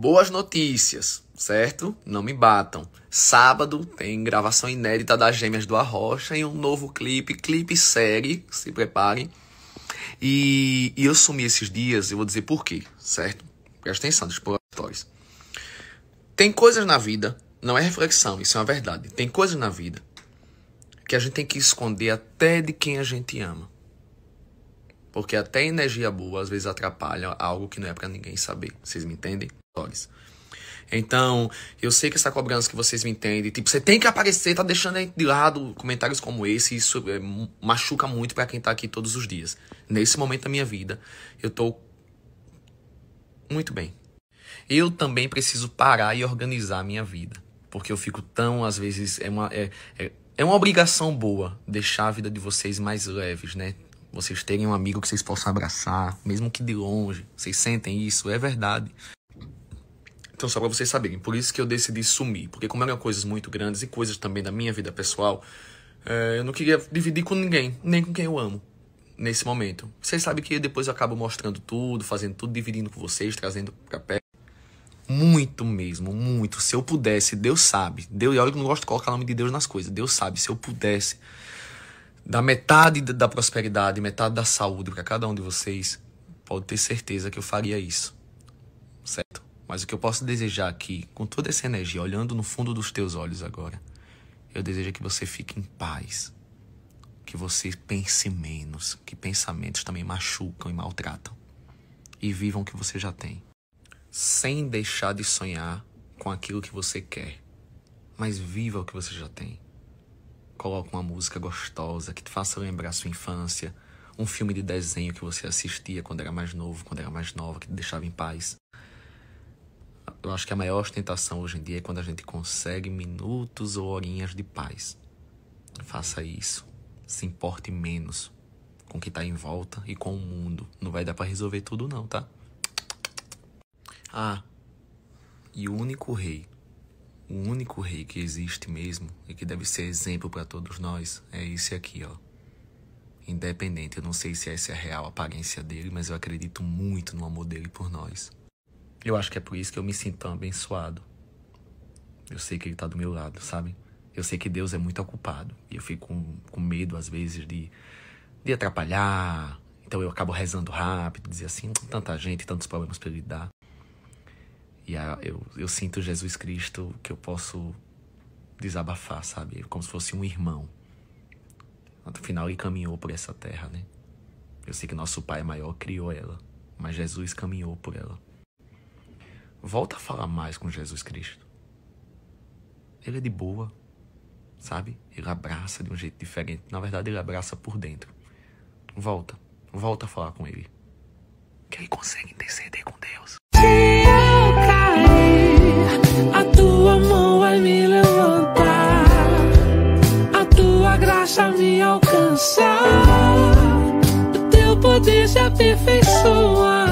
Boas notícias, certo? Não me batam. Sábado tem gravação inédita das Gêmeas do Arrocha e um novo clipe, clipe série, se preparem. E, e eu sumi esses dias, eu vou dizer por quê, certo? Presta atenção, exploratórios. Tem coisas na vida, não é reflexão, isso é uma verdade. Tem coisas na vida que a gente tem que esconder até de quem a gente ama. Porque até energia boa às vezes atrapalha algo que não é para ninguém saber. Vocês me entendem? Então, eu sei que essa cobrança que vocês me entendem, tipo, você tem que aparecer, tá deixando de lado comentários como esse, isso é, machuca muito para quem tá aqui todos os dias. Nesse momento da minha vida, eu tô muito bem. Eu também preciso parar e organizar a minha vida, porque eu fico tão, às vezes, é uma, é, é, é uma obrigação boa deixar a vida de vocês mais leves, né? Vocês terem um amigo que vocês possam abraçar, mesmo que de longe. Vocês sentem isso, é verdade. Então, só para vocês saberem, por isso que eu decidi sumir. Porque, como eram coisas muito grandes e coisas também da minha vida pessoal, é, eu não queria dividir com ninguém, nem com quem eu amo, nesse momento. Vocês sabem que depois eu acabo mostrando tudo, fazendo tudo, dividindo com vocês, trazendo pra perto. Muito mesmo, muito. Se eu pudesse, Deus sabe. Deus, olha que eu não gosto de colocar o nome de Deus nas coisas. Deus sabe, se eu pudesse, da metade da prosperidade, metade da saúde para cada um de vocês. Pode ter certeza que eu faria isso. Certo? Mas o que eu posso desejar aqui, com toda essa energia, olhando no fundo dos teus olhos agora, eu desejo que você fique em paz. Que você pense menos. Que pensamentos também machucam e maltratam. E vivam o que você já tem. Sem deixar de sonhar com aquilo que você quer. Mas viva o que você já tem. Coloca uma música gostosa que te faça lembrar sua infância, um filme de desenho que você assistia quando era mais novo, quando era mais nova, que te deixava em paz. Eu acho que a maior ostentação hoje em dia é quando a gente consegue minutos ou horinhas de paz. Faça isso. Se importe menos com o que está em volta e com o mundo. Não vai dar para resolver tudo não, tá? Ah, e o único rei o único rei que existe mesmo e que deve ser exemplo para todos nós é esse aqui, ó. Independente, eu não sei se essa é a real aparência dele, mas eu acredito muito no amor dele por nós. Eu acho que é por isso que eu me sinto tão abençoado. Eu sei que ele tá do meu lado, sabe? Eu sei que Deus é muito ocupado e eu fico com, com medo às vezes de, de atrapalhar. Então eu acabo rezando rápido, dizer assim, hum, tanta gente, tantos problemas para lidar. E eu, eu sinto Jesus Cristo que eu posso desabafar, sabe? Como se fosse um irmão. Afinal, ele caminhou por essa terra, né? Eu sei que nosso Pai maior criou ela, mas Jesus caminhou por ela. Volta a falar mais com Jesus Cristo. Ele é de boa, sabe? Ele abraça de um jeito diferente. Na verdade, ele abraça por dentro. Volta, volta a falar com ele. Que ele consegue interceder com Deus. deixa me alcançar. O teu poder se aperfeiçoa.